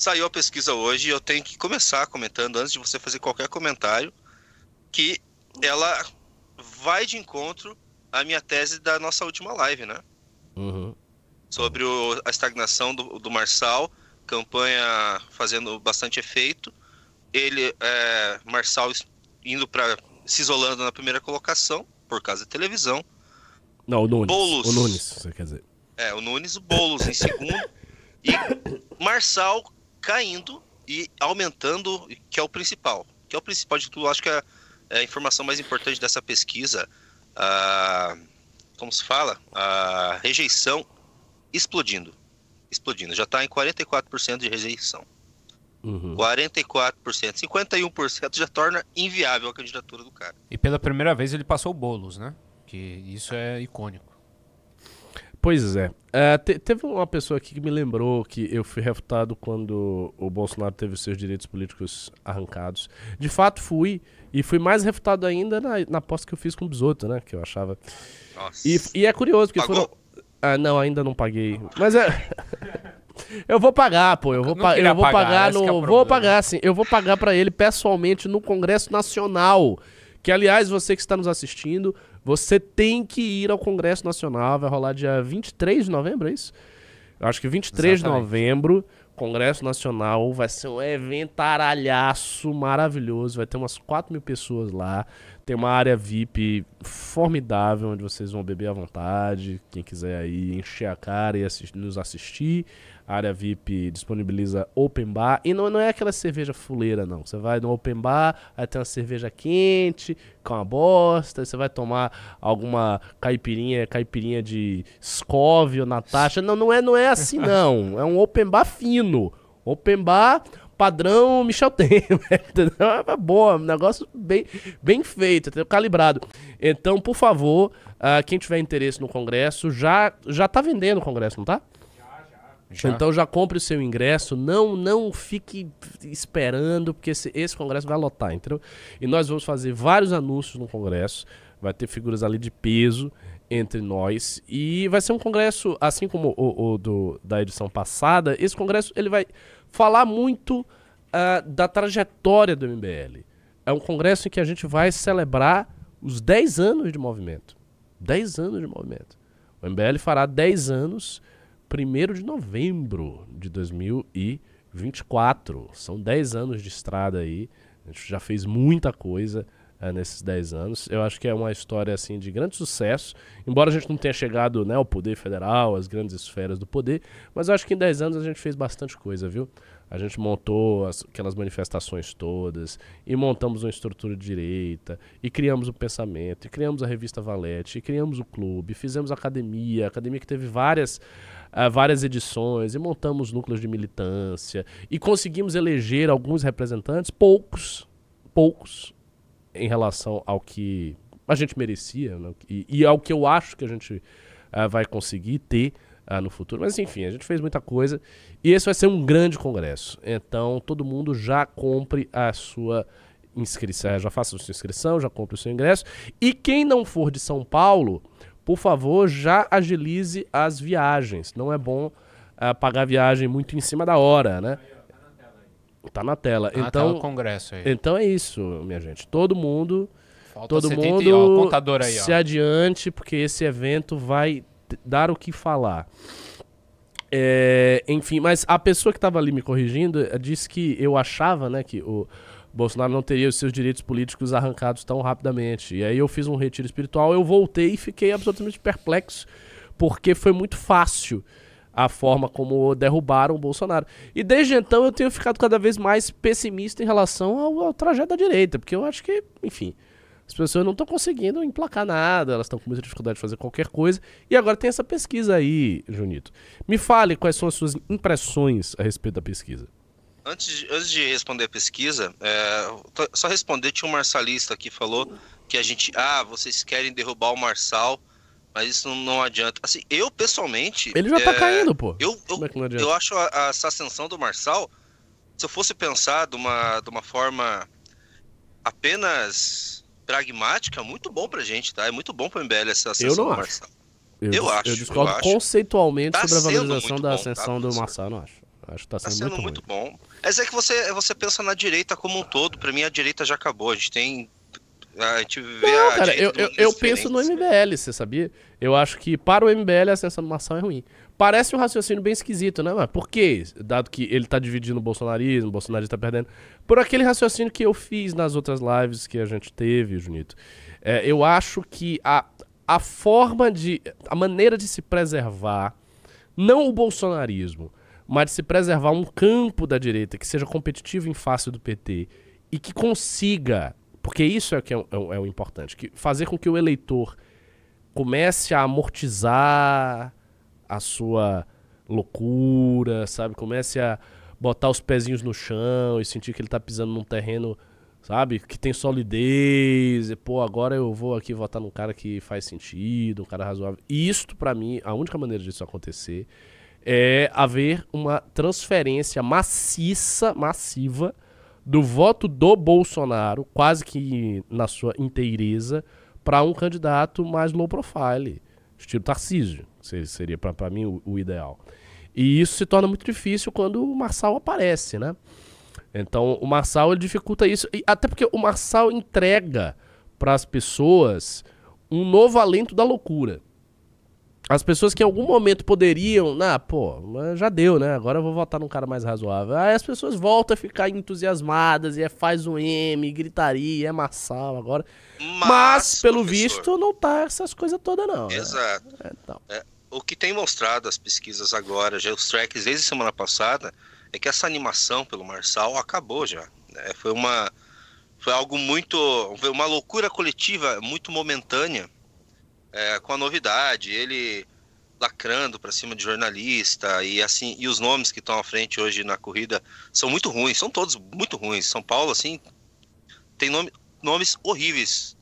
Saiu a pesquisa hoje e eu tenho que começar comentando, antes de você fazer qualquer comentário, que ela vai de encontro à minha tese da nossa última live, né? Uhum. Sobre o, a estagnação do, do Marçal, campanha fazendo bastante efeito. Ele, é, Marçal, indo para se isolando na primeira colocação, por causa da televisão. Não, o Nunes. Boulos. O Nunes, você quer dizer. É, o Nunes, o Boulos em segundo. E Marçal caindo e aumentando, que é o principal. Que é o principal de tudo, acho que é, é a informação mais importante dessa pesquisa, a, como se fala, a rejeição explodindo. Explodindo. Já está em 44% de rejeição. Uhum. 44%. 51% já torna inviável a candidatura do cara. E pela primeira vez ele passou bolos, né? Que isso é icônico. Pois é. é. te, teve uma pessoa aqui que me lembrou que eu fui refutado quando o Bolsonaro teve os seus direitos políticos arrancados. De fato, fui. E fui mais refutado ainda na, na aposta que eu fiz com o Bisoto, né? Que eu achava. Nossa. E, e é curioso, porque Pagou? foram. Ah, não, ainda não paguei. Mas é. eu vou pagar, pô. Eu vou, pa... eu vou pagar, pagar é no. É vou pagar, sim. Eu vou pagar para ele pessoalmente no Congresso Nacional. Que, aliás, você que está nos assistindo, você tem que ir ao Congresso Nacional, vai rolar dia 23 de novembro, é isso? Acho que 23 Exatamente. de novembro, Congresso Nacional, vai ser um evento aralhaço maravilhoso, vai ter umas 4 mil pessoas lá, tem uma área VIP formidável, onde vocês vão beber à vontade, quem quiser aí encher a cara e assistir, nos assistir área VIP disponibiliza open bar. E não, não é aquela cerveja fuleira, não. Você vai no open bar, aí tem uma cerveja quente, com é uma bosta, você vai tomar alguma caipirinha, caipirinha de ou Natasha. Não, não é, não é assim, não. É um open bar fino. Open bar padrão Michel Temer, entendeu? É boa, um negócio bem, bem feito, calibrado. Então, por favor, uh, quem tiver interesse no congresso, já, já tá vendendo o congresso, não tá? Já. Então já compre o seu ingresso, não não fique esperando, porque esse, esse congresso vai lotar, entendeu? E nós vamos fazer vários anúncios no congresso, vai ter figuras ali de peso entre nós e vai ser um congresso, assim como o, o do, da edição passada, esse congresso ele vai falar muito uh, da trajetória do MBL. É um congresso em que a gente vai celebrar os 10 anos de movimento. 10 anos de movimento. O MBL fará 10 anos 1 de novembro de 2024. São 10 anos de estrada aí. A gente já fez muita coisa é, nesses 10 anos. Eu acho que é uma história assim de grande sucesso, embora a gente não tenha chegado né, ao poder federal, às grandes esferas do poder, mas eu acho que em 10 anos a gente fez bastante coisa, viu? A gente montou as, aquelas manifestações todas, e montamos uma estrutura de direita, e criamos o pensamento, e criamos a revista Valete, e criamos o clube, fizemos academia, academia que teve várias uh, várias edições e montamos núcleos de militância e conseguimos eleger alguns representantes, poucos, poucos, em relação ao que a gente merecia né? e, e, ao que eu acho que a gente uh, vai conseguir ter uh, no futuro. Mas enfim, a gente fez muita coisa e esse vai ser um grande congresso. Então todo mundo já compre a sua inscrição, já faça a sua inscrição, já compre o seu ingresso. E quem não for de São Paulo, por favor, já agilize as viagens. Não é bom uh, pagar viagem muito em cima da hora, né? Tá na tela. Ah, então, tá no congresso aí. Então é isso, minha gente. Todo mundo, Falta todo 70, mundo ó, contador aí, ó. se adiante, porque esse evento vai dar o que falar. É, enfim, mas a pessoa que estava ali me corrigindo eh, disse que eu achava, né, que o Bolsonaro não teria os seus direitos políticos arrancados tão rapidamente. E aí eu fiz um retiro espiritual, eu voltei e fiquei absolutamente perplexo, porque foi muito fácil a forma como derrubaram o Bolsonaro. E desde então eu tenho ficado cada vez mais pessimista em relação ao, ao trajeto da direita, porque eu acho que, enfim, as pessoas não estão conseguindo emplacar nada, elas estão com muita dificuldade de fazer qualquer coisa. E agora tem essa pesquisa aí, Junito. Me fale quais são as suas impressões a respeito da pesquisa. Antes, antes de responder a pesquisa, é, só responder, tinha um marçalista que falou que a gente, ah, vocês querem derrubar o Marçal, mas isso não, não adianta. Assim, eu pessoalmente. Ele já tá é, tá caindo, pô. Eu, eu, é eu acho a, a, essa ascensão do Marçal, se eu fosse pensar de uma, de uma forma apenas pragmática, muito bom pra gente, tá? É muito bom pro MBL essa ascensão eu não do acho. Eu, eu acho. Eu discordo eu conceitualmente tá sobre a valorização da bom, tá? ascensão tá, do Marçal, não acho. Acho que tá sendo, tá sendo muito, muito bom. Mas é que você, você pensa na direita como um todo. Para mim, a direita já acabou. A gente tem. A gente vê Não, a cara, eu, eu, eu penso no né? MBL, você sabia? Eu acho que para o MBL a sensação é ruim. Parece um raciocínio bem esquisito, né? Mas por quê? Dado que ele tá dividindo o bolsonarismo, o bolsonarista tá perdendo. Por aquele raciocínio que eu fiz nas outras lives que a gente teve, Junito. É, eu acho que a, a forma de. a maneira de se preservar, não o bolsonarismo, mas de se preservar um campo da direita que seja competitivo em face do PT e que consiga, porque isso é, que é, é, é o importante, que fazer com que o eleitor comece a amortizar a sua loucura, sabe? Comece a botar os pezinhos no chão e sentir que ele tá pisando num terreno, sabe? Que tem solidez. E, pô, agora eu vou aqui votar num cara que faz sentido, um cara razoável. E isto, para mim, a única maneira disso acontecer é haver uma transferência maciça, massiva, do voto do Bolsonaro, quase que na sua inteireza, para um candidato mais low profile, estilo Tarcísio, seria para mim o, o, ideal. E isso se torna muito difícil quando o Marçal aparece, né? Então o Marçal ele dificulta isso, até porque o Marçal entrega para as pessoas um novo alento da loucura. As pessoas que em algum momento poderiam, ah, pô, já deu, né? Agora eu vou votar num cara mais razoável. Aí as pessoas voltam a ficar entusiasmadas e é faz um M, gritaria, é massal agora. Mas, Mas pelo professor... visto, não tá essas coisas todas, não. Né? Exato. Né? Então. É, o que tem mostrado as pesquisas agora, já os tracks desde semana passada, é que essa animação pelo Marçal acabou já. Né? Foi uma. Foi algo muito. Uma loucura coletiva, muito momentânea é, com a novidade, ele lacrando para cima de jornalista e assim e os nomes que estão à frente hoje na corrida são muito ruins, são todos muito ruins. São Paulo assim tem nome, nomes horríveis.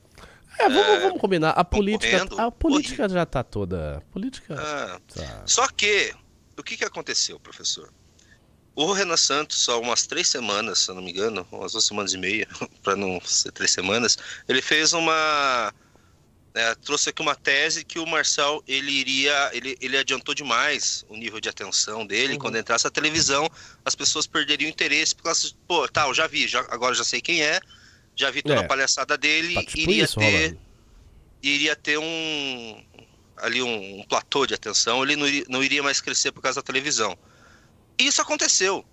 É, vamos, é, vamos combinar. A política, a política horrível. já tá toda. Política. Ah, tá. Só que o que, que aconteceu, professor? O Renan Santos, há umas três semanas, se eu não me engano, umas duas semanas e meia, para não ser três semanas, ele fez uma né, trouxe aqui uma tese que o Marcel ele iria, ele, ele adiantou demais o nível de atenção dele. Uhum. Quando entrasse a televisão, as pessoas perderiam interesse porque elas, pô, tá, eu já vi, já, agora já sei quem é, já vi toda é. a palhaçada dele, tá, tipo iria isso, ter, Rolando. iria ter um ali um, um, platô de atenção, ele não, não iria mais crescer por causa da televisão. Isso aconteceu.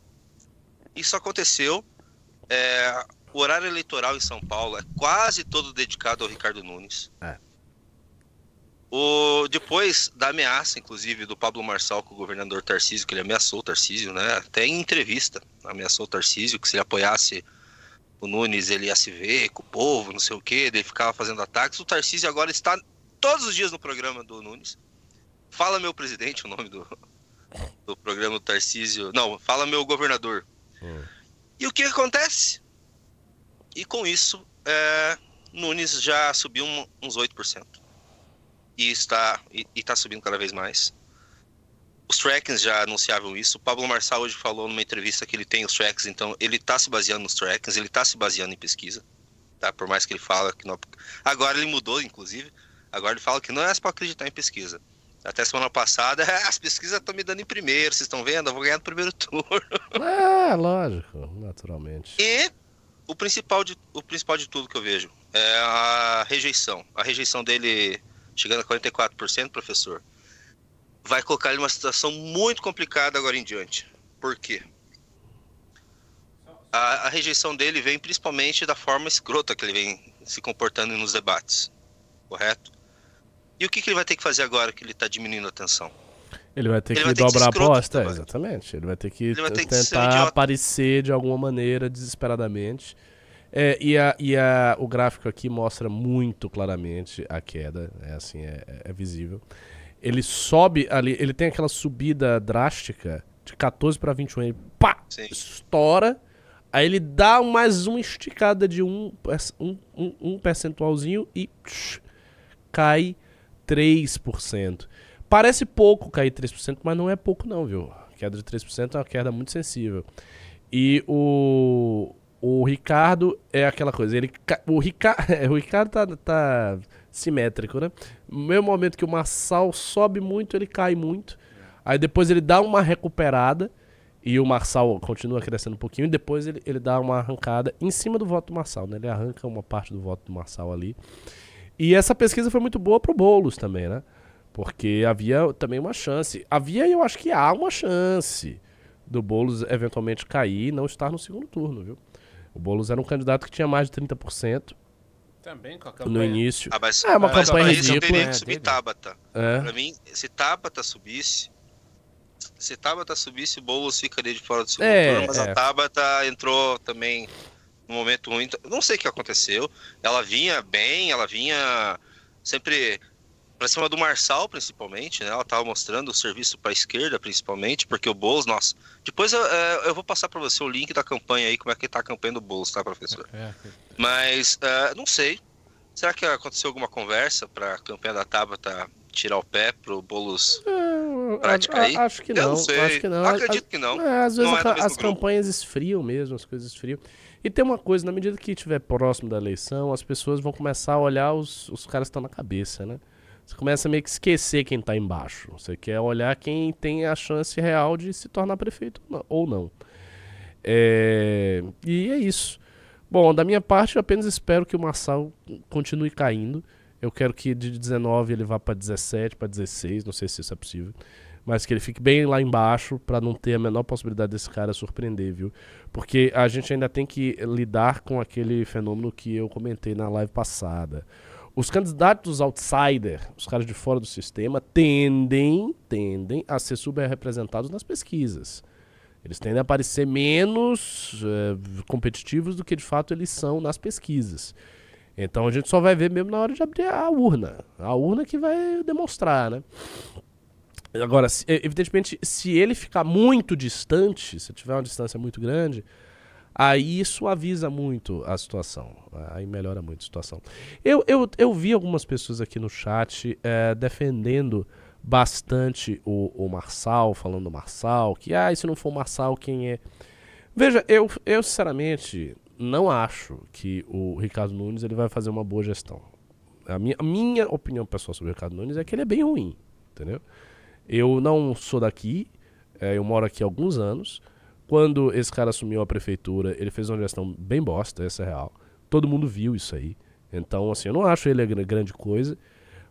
Isso aconteceu. É, o horário eleitoral em São Paulo é quase todo dedicado ao Ricardo Nunes. É. O, depois da ameaça, inclusive, do Pablo Marçal com o governador Tarcísio, que ele ameaçou o Tarcísio, né? Até em entrevista, ameaçou o Tarcísio que se ele apoiasse o Nunes, ele ia se ver com o povo, não sei o quê, ele ficava fazendo ataques. O Tarcísio agora está todos os dias no programa do Nunes. Fala meu presidente, o nome do, do programa do Tarcísio. Não, fala meu governador. Hum. E o que acontece? E com isso, é, Nunes já subiu um, uns 8% e está e, e tá subindo cada vez mais. Os trackings já anunciavam isso. O Pablo Marçal hoje falou numa entrevista que ele tem os trackings, então ele está se baseando nos trackings, ele está se baseando em pesquisa, tá? Por mais que ele fala que não. Agora ele mudou, inclusive. Agora ele fala que não é para acreditar em pesquisa. Até semana passada, ah, as pesquisas estão me dando em primeiro, vocês estão vendo? Eu vou ganhar no primeiro turno. É, lógico, naturalmente. E o principal de, o principal de tudo que eu vejo é a rejeição. A rejeição dele chegando a 44%, professor, vai colocar ele numa situação muito complicada agora em diante. Por quê? A, a, rejeição dele vem principalmente da forma escrota que ele vem se comportando nos debates, correto? E o que, que ele vai ter que fazer agora que ele está diminuindo a atenção? Ele vai ter ele que vai ter dobrar que a aposta, exatamente. Ele vai ter que vai ter tentar que aparecer de alguma maneira desesperadamente é, e a, e a, o gráfico aqui mostra muito claramente a queda, é assim, é, é, é visível. Ele sobe ali, ele tem aquela subida drástica de 14 para 21, ele pá, Sim. estoura, aí ele dá mais uma esticada de um, um, um, um percentualzinho e psh, cai 3%. Parece pouco cair 3%, mas não é pouco não, viu? A queda de 3% é uma queda muito sensível. E o, o Ricardo é aquela coisa, ele, o, Rica, é, o Ricardo tá, tá simétrico, né? No mesmo momento que o Marçal sobe muito, ele cai muito. Aí depois ele dá uma recuperada e o Marçal continua crescendo um pouquinho. E depois ele, ele dá uma arrancada em cima do voto do Marçal, né? Ele arranca uma parte do voto do Marçal ali. E essa pesquisa foi muito boa pro Boulos também, né? Porque havia também uma chance. Havia e eu acho que há uma chance do Boulos eventualmente cair e não estar no segundo turno, viu? O Boulos era um candidato que tinha mais de 30%. Também com a campanha. No início. Ah, mas, é uma mas, campanha mas ridícula. Eu subir é, Tabata. É. Pra mim, se Tabata subisse, se Tabata subisse, o Boulos ficaria de fora do segundo é, turno, mas é. a Tabata entrou também num momento muito. Então, não sei o que aconteceu. Ela vinha bem, ela vinha sempre para cima do Marçal, principalmente, né? Ela estava mostrando o serviço para a esquerda, principalmente, porque o Boulos, nossa. Depois eu, é, eu vou passar para você o link da campanha aí, como é que tá a campanha do Boulos, tá, professor? É. é. Mas, uh, não sei. Será que aconteceu alguma conversa para a campanha da Tabata tirar o pé pro Boulos é, aí? Acho que não, não acho que não. Acredito que não. É, às vezes não é a, as campanhas esfriam mesmo, as coisas esfriam. E tem uma coisa, na medida que estiver próximo da eleição, as pessoas vão começar a olhar os, os caras que estão na cabeça, né? você começa a meio que esquecer quem está embaixo. Você quer olhar quem tem a chance real de se tornar prefeito ou não. É... E é isso. Bom, da minha parte, eu apenas espero que o Marçal continue caindo. Eu quero que de 19 ele vá para 17, para 16, não sei se isso é possível. Mas que ele fique bem lá embaixo para não ter a menor possibilidade desse cara surpreender, viu? Porque a gente ainda tem que lidar com aquele fenômeno que eu comentei na live passada os candidatos outsider, os caras de fora do sistema, tendem, tendem a ser subrepresentados nas pesquisas. Eles tendem a parecer menos é, competitivos do que de fato eles são nas pesquisas. Então a gente só vai ver mesmo na hora de abrir a urna. A urna que vai demonstrar, né? Agora, se, eh, evidentemente, se ele ficar muito distante, se tiver uma distância muito grande, Aí suaviza muito a situação. Né? Aí melhora muito a situação. Eu, eu, eu vi algumas pessoas aqui no chat é, defendendo bastante o, o Marçal, falando do Marçal, que ah, se não for o Marçal, quem é? Veja, eu, eu sinceramente não acho que o Ricardo Nunes ele vai fazer uma boa gestão. A minha, a minha opinião pessoal sobre o Ricardo Nunes é que ele é bem ruim, entendeu? Eu não sou daqui, é, eu moro aqui há alguns anos. Quando esse cara assumiu a prefeitura, ele fez uma gestão bem bosta, essa é real. Todo mundo viu isso aí. Então, assim, eu não acho ele grande coisa.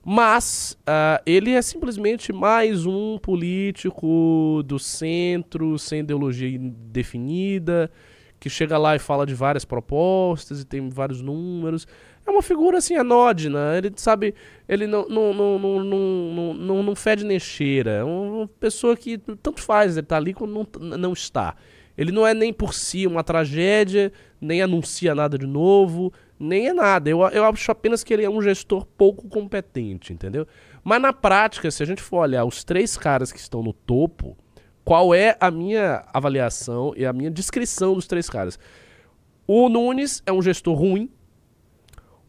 Mas uh, ele é simplesmente mais um político do centro, sem ideologia definida, que chega lá e fala de várias propostas e tem vários números é uma figura assim, anódina. Né? Ele sabe, ele não, não, não, não, não, não, não fede nem cheira. É uma pessoa que tanto faz, ele tá ali quando não, não está. Ele não é nem por si uma tragédia, nem anuncia nada de novo, nem é nada. Eu, eu acho apenas que ele é um gestor pouco competente, entendeu? Mas na prática, se a gente for olhar os três caras que estão no topo, qual é a minha avaliação e a minha descrição dos três caras? O Nunes é um gestor ruim,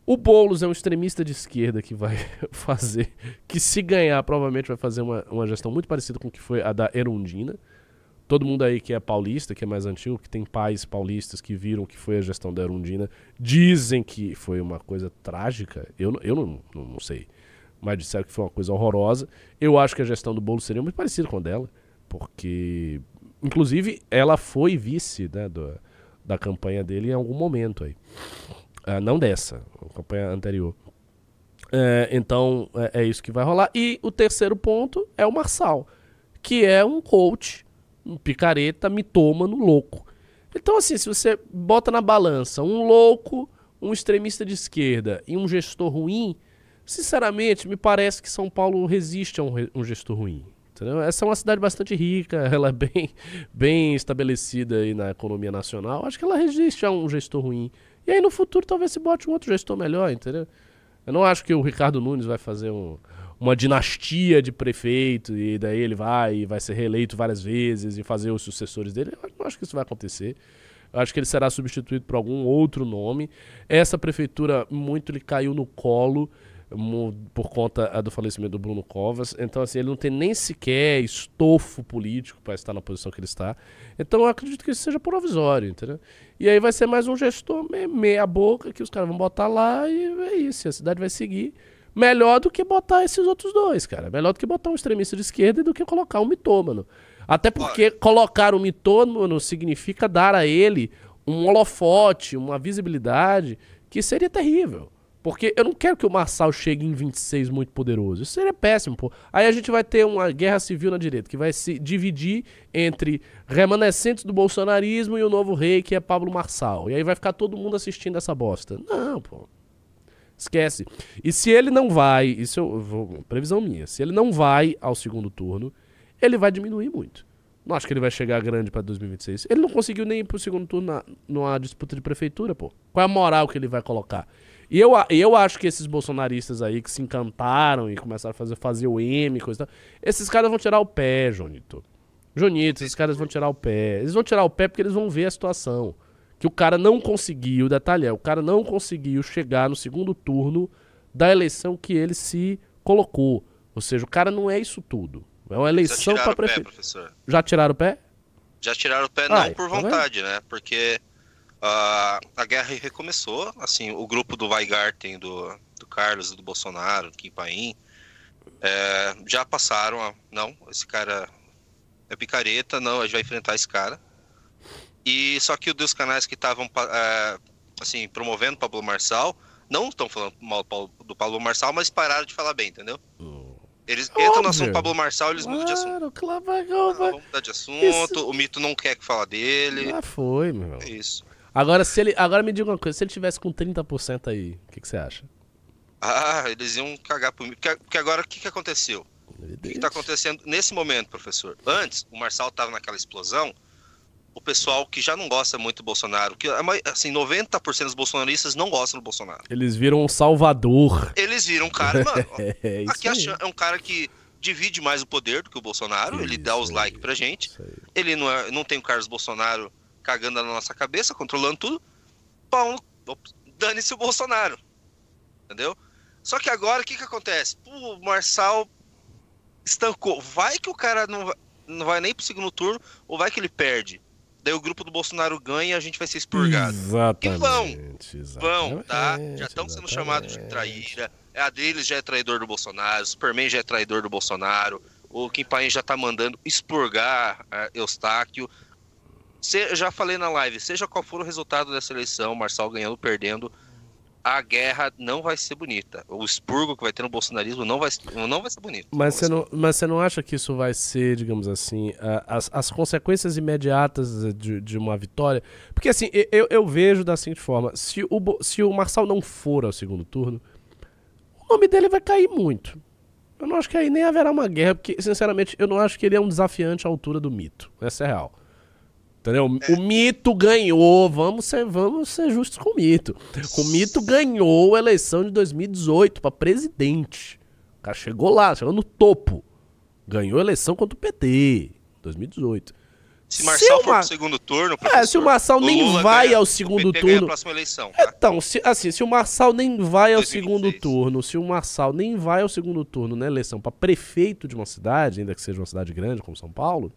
o Boulos é um extremista de esquerda que vai fazer, que se ganhar, provavelmente vai fazer uma, uma gestão muito parecida com o que foi a da Erundina. Todo mundo aí que é paulista, que é mais antigo, que tem pais paulistas que viram o que foi a gestão da Erundina, dizem que foi uma coisa trágica. Eu, eu não, não, não sei. Mas disseram que foi uma coisa horrorosa. Eu acho que a gestão do Boulos seria muito parecida com a dela, porque, inclusive, ela foi vice né, do, da campanha dele em algum momento aí. Uh, não dessa, campanha anterior. É, então é, é, isso que vai rolar. E o terceiro ponto é o Marçal, que é um coach, um picareta, mitômano, louco. Então, assim, se você bota na balança um louco, um extremista de esquerda e um gestor ruim, sinceramente, me parece que São Paulo resiste a um, um gestor ruim. Entendeu? Essa é uma cidade bastante rica, ela é bem, bem estabelecida aí na economia nacional. Acho que ela resiste a um gestor ruim e aí no futuro talvez se bote um outro gestor melhor, entendeu? Eu não acho que o Ricardo Nunes vai fazer um, uma dinastia de prefeito e daí ele vai e vai ser reeleito várias vezes e fazer os sucessores dele. Eu não acho que isso vai acontecer. Eu acho que ele será substituído por algum outro nome. Essa prefeitura muito lhe caiu no colo por conta ah, do falecimento do Bruno Covas. Então, assim, ele não tem nem sequer estofo político para estar na posição que ele está. Então, eu acredito que isso seja provisório, entendeu? E aí vai ser mais um gestor meia-boca que os caras vão botar lá e é isso. A cidade vai seguir. Melhor do que botar esses outros dois, cara. Melhor do que botar um extremista de esquerda do que colocar um mitômano. Até porque colocar um mitômano significa dar a ele um holofote, uma visibilidade que seria terrível. Porque eu não quero que o Marçal chegue em 26 muito poderoso. Isso seria péssimo, pô. Aí a gente vai ter uma guerra civil na direita, que vai se dividir entre remanescentes do bolsonarismo e o novo rei, que é Pablo Marçal. E aí vai ficar todo mundo assistindo essa bosta. Não, pô. Esquece. E se ele não vai, isso eu vou, previsão minha, se ele não vai ao segundo turno, ele vai diminuir muito. Não acho que ele vai chegar grande para 2026. Ele não conseguiu nem ir pro segundo turno na, numa disputa de prefeitura, pô. Qual é a moral que ele vai colocar? E eu, eu acho que esses bolsonaristas aí que se encantaram e começaram a fazer, fazer o M, coisa e tal, esses caras vão tirar o pé, Jonito. Jonito, esses caras vão tirar o pé. Eles vão tirar o pé porque eles vão ver a situação. Que o cara não conseguiu, detalhe é, o cara não conseguiu chegar no segundo turno da eleição que ele se colocou. Ou seja, o cara não é isso tudo. É uma eleição para prefeito. Já tiraram o pé? Já tiraram o pé, ah, não Ai, então por é. vontade, tá né? Porque Uh, a guerra recomeçou, assim, o grupo do Weigarten, do, do Carlos, do Bolsonaro, do Kim Paim, é, já passaram a, não, esse cara é picareta, não, a gente vai enfrentar esse cara. E só que os canais que estavam, é, assim, promovendo Pablo Marçal, não estão falando mal do Pablo Marçal, mas pararam de falar bem, entendeu? Oh. Eles Óbvio. entram no assunto Pablo Marçal, eles claro, mudam de assunto. Claro, ah, vamos mudar de assunto, Isso... o mito não quer que fala dele. foi, meu. isso. Agora, se ele, agora me diga uma coisa, se ele tivesse com 30% aí, o que, que, você acha? Ah, eles iam cagar por mim. Porque, porque agora o que, que aconteceu? O que está acontecendo nesse momento, professor? Antes, o Marçal estava naquela explosão, o pessoal que já não gosta muito do Bolsonaro, que assim, 90% dos bolsonaristas não gostam do Bolsonaro. Eles viram um salvador. Eles viram um cara, mano. é, é aqui aí. é um cara que divide mais o poder do que o Bolsonaro, isso ele dá os likes pra gente. Ele não, é, não tem o Carlos Bolsonaro cagando na nossa cabeça, controlando tudo. Pau, dane-se o Bolsonaro. Entendeu? Só que agora o que, que acontece? O Marçal estancou. Vai que o cara não vai, não vai nem pro segundo turno, ou vai que ele perde. Daí o grupo do Bolsonaro ganha e a gente vai ser expurgado. Exatamente. E vão. Exatamente, vão, tá? Já estão sendo chamados de traíra. É, a deles já é traidor do Bolsonaro. O Superman já é traidor do Bolsonaro. O Kim Paim já tá mandando expurgar é, Eustáquio. Se, já falei na live, seja qual for o resultado dessa eleição, Marçal ganhando ou perdendo, a guerra não vai ser bonita. O expurgo que vai ter no bolsonarismo não vai, não vai ser bonito. Mas você, não, mas você não acha que isso vai ser, digamos assim, as, as consequências imediatas de, de uma vitória? Porque assim, eu, eu vejo da seguinte forma: se o, se o Marçal não for ao segundo turno, o nome dele vai cair muito. Eu não acho que aí nem haverá uma guerra, porque, sinceramente, eu não acho que ele é um desafiante à altura do mito. Essa é real. Entendeu? O mito ganhou, vamos ser, vamos ser justos com o mito. O mito ganhou a eleição de 2018 para presidente. O cara chegou lá, chegou no topo. Ganhou a eleição contra o PT, 2018 se Marçal se for pro segundo turno, é, se o Marçal nem Lula vai ganha, ao segundo turno. Eleição, tá? Então, se, assim, se o Marçal nem vai ao segundo turno, se o Marçal nem vai ao segundo turno na eleição para prefeito de uma cidade, ainda que seja uma cidade grande como São Paulo,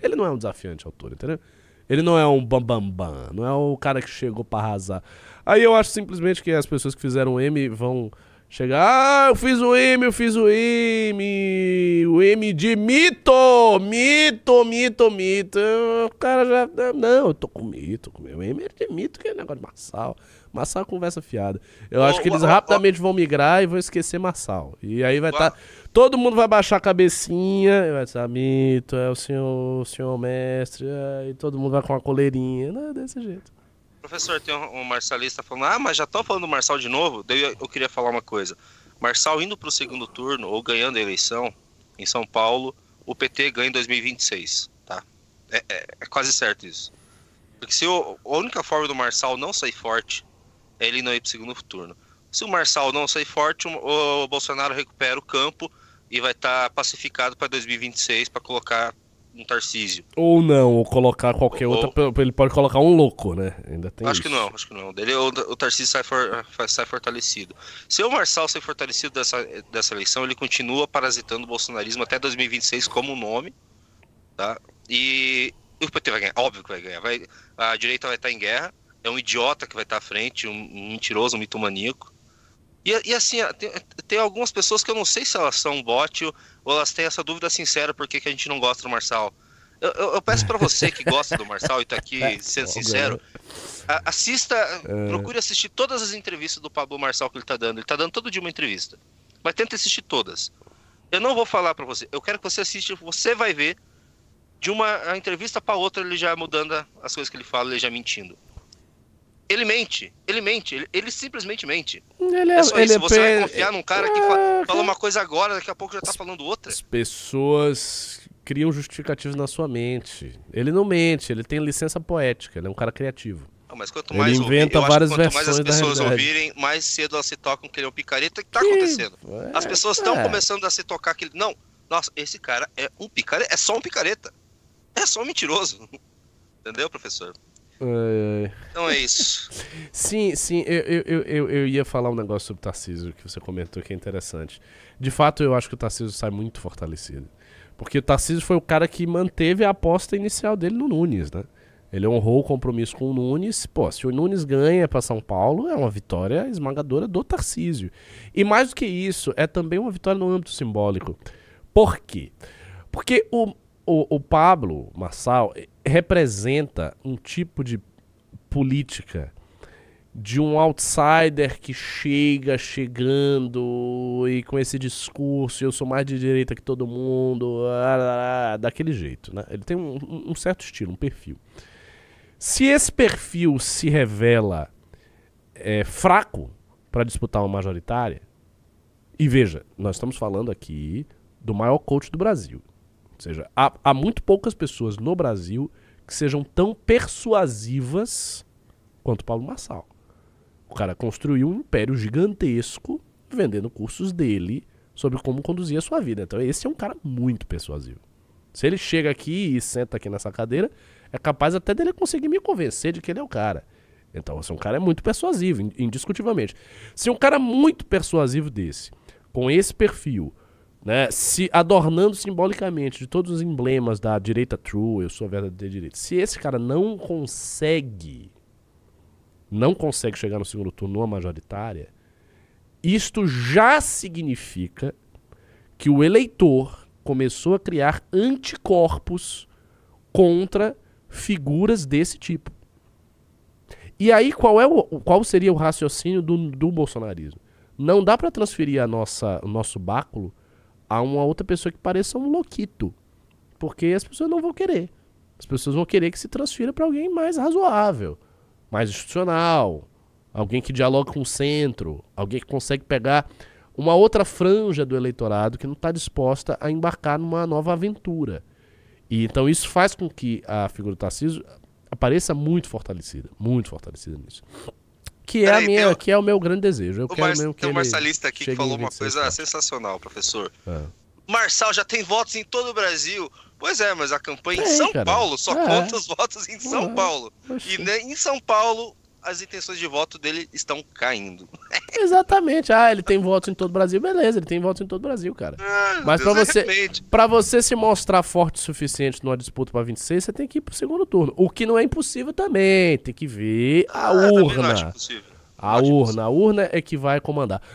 ele não é um desafiante ao entendeu? Ele não é um bambambam, bam, bam, não é o cara que chegou para arrasar. Aí eu acho simplesmente que as pessoas que fizeram M vão chegar. Ah, eu fiz o M, eu fiz o M. O M de mito! Mito, mito, mito. O cara já. Não, eu tô com mito. Com o M é de mito, que é negócio de Marçal. Marçal é conversa fiada. Eu oh, acho que eles oh, rapidamente oh. vão migrar e vão esquecer Marçal. E aí vai estar. Tá Todo mundo vai baixar a cabecinha e vai dizer, Amito, é o senhor, o senhor mestre, é, e todo mundo vai com uma coleirinha, né? Desse jeito. Professor, tem um, um marcialista falando, ah, mas já estão falando do Marçal de novo? Daí eu, eu queria falar uma coisa. Marçal indo para o segundo turno ou ganhando a eleição em São Paulo, o PT ganha em 2026, tá? É, é, é quase certo isso. Porque se o, a única forma do Marçal não sair forte é ele não ir para o segundo turno. Se o Marçal não sair forte, o, o Bolsonaro recupera o campo e vai estar tá pacificado para 2026 para colocar um Tarcísio. Ou não, ou colocar qualquer ou, outra. Ele pode colocar um louco, né? Ainda tem. Acho isso. que não, acho que não. Dele, o, o Tarcísio sai, for, sai fortalecido. Se o Marçal ser fortalecido dessa, dessa eleição, ele continua parasitando o bolsonarismo até 2026 como nome. Tá? E o PT vai ganhar, óbvio que vai ganhar. Vai, a direita vai estar tá em guerra. É um idiota que vai estar tá à frente, um, um mentiroso, um mitomaníaco. E, e assim, tem, tem, algumas pessoas que eu não sei se elas são bot ou elas têm essa dúvida sincera por que, a gente não gosta do Marçal. Eu, eu, eu peço para você que gosta do Marçal e tá aqui é, sendo sincero, assista, é. procure assistir todas as entrevistas do Pablo Marçal que ele tá dando. Ele tá dando todo dia uma entrevista. Mas tenta assistir todas. Eu não vou falar para você. Eu quero que você assista, você vai ver de uma entrevista para outra ele já mudando as coisas que ele fala, ele já mentindo. Ele mente, ele mente, ele, ele simplesmente mente. Ele é, é só isso, é você vai confiar num cara que é, fa... fala uma coisa agora, daqui a pouco já tá falando outra. As pessoas criam justificativos na sua mente. Ele não mente, ele tem licença poética, ele é um cara criativo. Ah, mas quanto mais, ele inventa ouvir, várias quanto mais as pessoas ouvirem, mais cedo elas se tocam que ele é um picareta que tá que... acontecendo. É, as pessoas estão é. começando a se tocar que ele. Não, nossa, esse cara é um picareta, é só um picareta. É só um mentiroso. Entendeu, professor? Então é isso. sim, sim, eu, eu, eu, eu, ia falar um negócio sobre o Tarcísio que você comentou que é interessante. De fato, eu acho que o Tarcísio sai muito fortalecido. Porque o Tarcísio foi o cara que manteve a aposta inicial dele no Nunes, né? Ele honrou o compromisso com o Nunes. Pô, se o Nunes ganha para São Paulo, é uma vitória esmagadora do Tarcísio. E mais do que isso, é também uma vitória no âmbito simbólico. Por quê? Porque o, o, o Pablo Marçal eh, representa um tipo de política de um outsider que chega chegando e com esse discurso eu sou mais de direita que todo mundo daquele jeito né ele tem um, um, certo estilo um perfil se esse perfil se revela é, fraco para disputar uma majoritária e veja nós estamos falando aqui do maior coach do Brasil seja, há, há muito poucas pessoas no Brasil que sejam tão persuasivas quanto Paulo Marçal. O cara construiu um império gigantesco vendendo cursos dele sobre como conduzir a sua vida. Então, esse é um cara muito persuasivo. Se ele chega aqui e senta aqui nessa cadeira, é capaz até dele conseguir me convencer de que ele é o cara. Então, se assim, um cara é muito persuasivo, indiscutivelmente. Se um cara muito persuasivo desse, com esse perfil, né, se adornando simbolicamente de todos os emblemas da direita true, eu sou a verdadeira direita. Se esse cara não consegue, não consegue chegar no segundo turno numa majoritária, isto já significa que o eleitor começou a criar anticorpos contra figuras desse tipo. E aí qual, é o, qual seria o raciocínio do, do bolsonarismo? Não dá para transferir a nossa, o nosso báculo a uma outra pessoa que pareça um louquito. Porque as pessoas não vão querer. As pessoas vão querer que se transfira para alguém mais razoável, mais institucional, alguém que dialoga com o centro, alguém que consegue pegar uma outra franja do eleitorado que não está disposta a embarcar numa nova aventura. E então isso faz com que a figura do Tarcísio apareça muito fortalecida, muito fortalecida nisso. Que é, aí, a minha, tem... que é o meu grande desejo. Eu o quero Mar... mesmo que tem um marcialista aqui que falou uma coisa sensacional, professor. Ah. Marçal já tem votos em todo o Brasil. Pois é, mas a campanha tem, em São cara. Paulo só ah, é. conta os votos em São é. Paulo. Poxa. E né, em São Paulo, as intenções de voto dele estão caindo. Exatamente. Ah, ele tem votos em todo o Brasil. Beleza, ele tem votos em todo o Brasil, cara. Ah, Mas para você, para você se mostrar forte o suficiente numa disputa para 26, você tem que ir pro segundo turno. O que não é impossível também. Tem que ver a ah, urna. Não acho possível. A urna, a urna é que vai comandar.